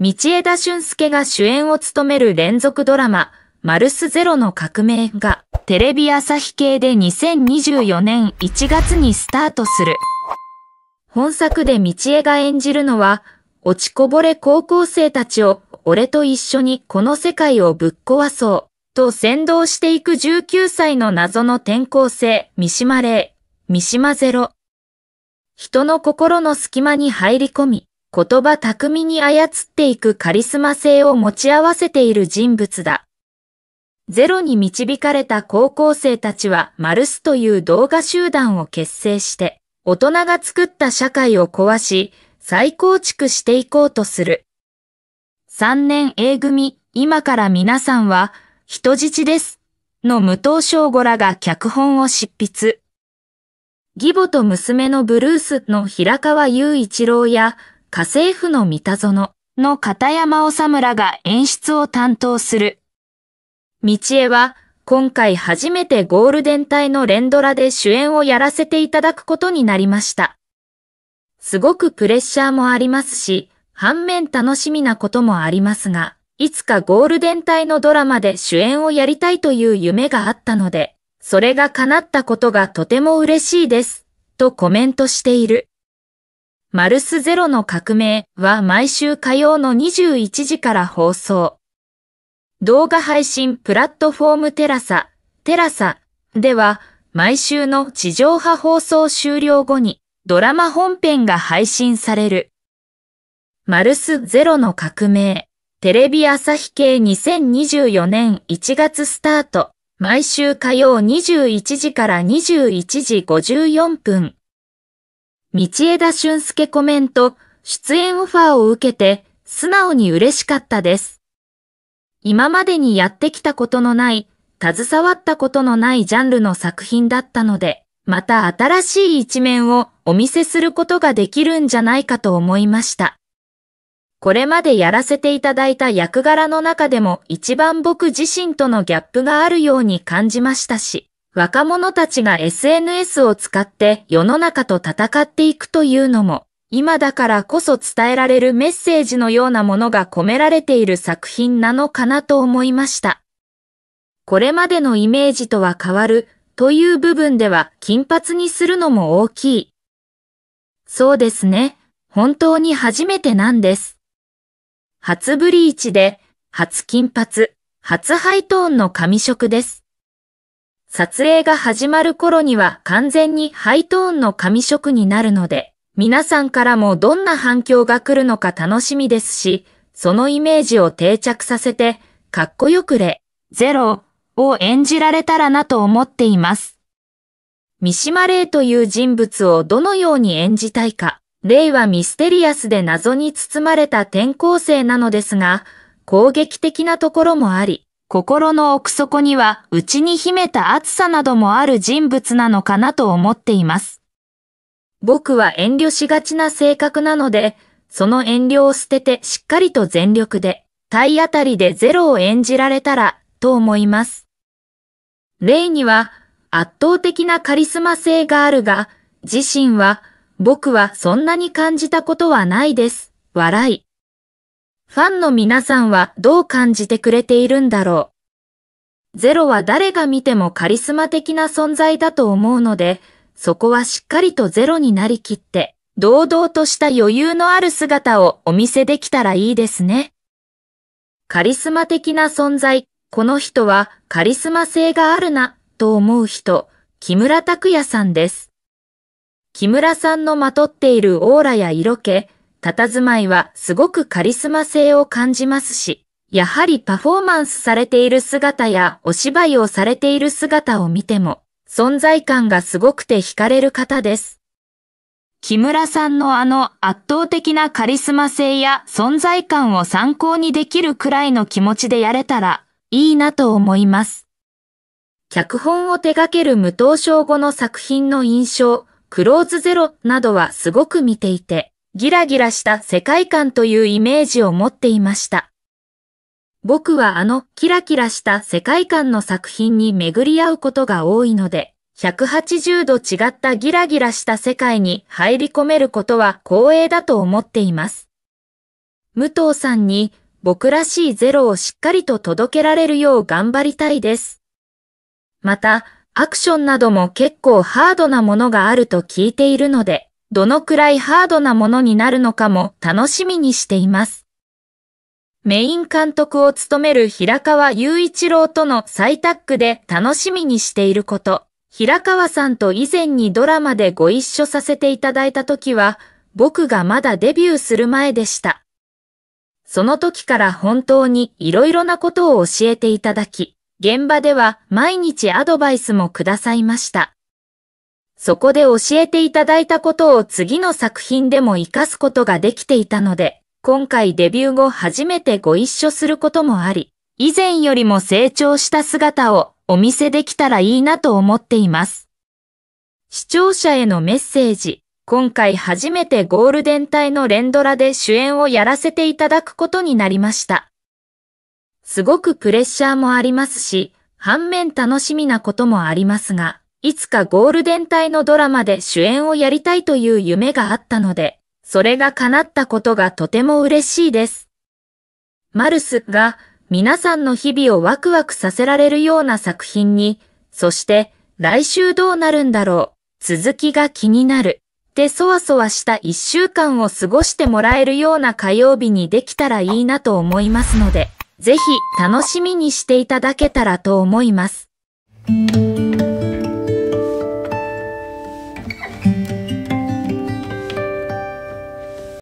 道枝俊介が主演を務める連続ドラマ、マルスゼロの革命が、テレビ朝日系で2024年1月にスタートする。本作で道枝が演じるのは、落ちこぼれ高校生たちを、俺と一緒にこの世界をぶっ壊そう、と先導していく19歳の謎の転校生、三島霊、三島ゼロ。人の心の隙間に入り込み、言葉巧みに操っていくカリスマ性を持ち合わせている人物だ。ゼロに導かれた高校生たちはマルスという動画集団を結成して、大人が作った社会を壊し、再構築していこうとする。3年 A 組、今から皆さんは、人質です。の無藤省吾らが脚本を執筆。義母と娘のブルースの平川雄一郎や、家政婦の三田園の片山治らが演出を担当する。道江は今回初めてゴールデン隊の連ドラで主演をやらせていただくことになりました。すごくプレッシャーもありますし、反面楽しみなこともありますが、いつかゴールデン隊のドラマで主演をやりたいという夢があったので、それが叶ったことがとても嬉しいです、とコメントしている。マルスゼロの革命は毎週火曜の21時から放送。動画配信プラットフォームテラサ、テラサでは毎週の地上波放送終了後にドラマ本編が配信される。マルスゼロの革命、テレビ朝日系2024年1月スタート、毎週火曜21時から21時54分。道枝俊介コメント、出演オファーを受けて、素直に嬉しかったです。今までにやってきたことのない、携わったことのないジャンルの作品だったので、また新しい一面をお見せすることができるんじゃないかと思いました。これまでやらせていただいた役柄の中でも一番僕自身とのギャップがあるように感じましたし、若者たちが SNS を使って世の中と戦っていくというのも、今だからこそ伝えられるメッセージのようなものが込められている作品なのかなと思いました。これまでのイメージとは変わるという部分では金髪にするのも大きい。そうですね。本当に初めてなんです。初ブリーチで、初金髪、初ハイトーンの髪色です。撮影が始まる頃には完全にハイトーンの紙色になるので、皆さんからもどんな反響が来るのか楽しみですし、そのイメージを定着させて、かっこよくれ、ゼロを演じられたらなと思っています。三島霊という人物をどのように演じたいか、霊はミステリアスで謎に包まれた転校生なのですが、攻撃的なところもあり、心の奥底には内に秘めた熱さなどもある人物なのかなと思っています。僕は遠慮しがちな性格なので、その遠慮を捨ててしっかりと全力で、体当たりでゼロを演じられたら、と思います。例には、圧倒的なカリスマ性があるが、自身は、僕はそんなに感じたことはないです。笑い。ファンの皆さんはどう感じてくれているんだろう。ゼロは誰が見てもカリスマ的な存在だと思うので、そこはしっかりとゼロになりきって、堂々とした余裕のある姿をお見せできたらいいですね。カリスマ的な存在、この人はカリスマ性があるな、と思う人、木村拓哉さんです。木村さんのまとっているオーラや色気、佇まいはすごくカリスマ性を感じますし、やはりパフォーマンスされている姿やお芝居をされている姿を見ても、存在感がすごくて惹かれる方です。木村さんのあの圧倒的なカリスマ性や存在感を参考にできるくらいの気持ちでやれたらいいなと思います。脚本を手掛ける無頭症後の作品の印象、クローズゼロなどはすごく見ていて、ギラギラした世界観というイメージを持っていました。僕はあのキラキラした世界観の作品に巡り合うことが多いので、180度違ったギラギラした世界に入り込めることは光栄だと思っています。武藤さんに僕らしいゼロをしっかりと届けられるよう頑張りたいです。また、アクションなども結構ハードなものがあると聞いているので、どのくらいハードなものになるのかも楽しみにしています。メイン監督を務める平川雄一郎との再タッグで楽しみにしていること。平川さんと以前にドラマでご一緒させていただいた時は、僕がまだデビューする前でした。その時から本当に色々なことを教えていただき、現場では毎日アドバイスもくださいました。そこで教えていただいたことを次の作品でも活かすことができていたので、今回デビュー後初めてご一緒することもあり、以前よりも成長した姿をお見せできたらいいなと思っています。視聴者へのメッセージ。今回初めてゴールデン帯の連ドラで主演をやらせていただくことになりました。すごくプレッシャーもありますし、反面楽しみなこともありますが、いつかゴールデン帯のドラマで主演をやりたいという夢があったので、それが叶ったことがとても嬉しいです。マルスが皆さんの日々をワクワクさせられるような作品に、そして来週どうなるんだろう、続きが気になる、でそわそわした一週間を過ごしてもらえるような火曜日にできたらいいなと思いますので、ぜひ楽しみにしていただけたらと思います。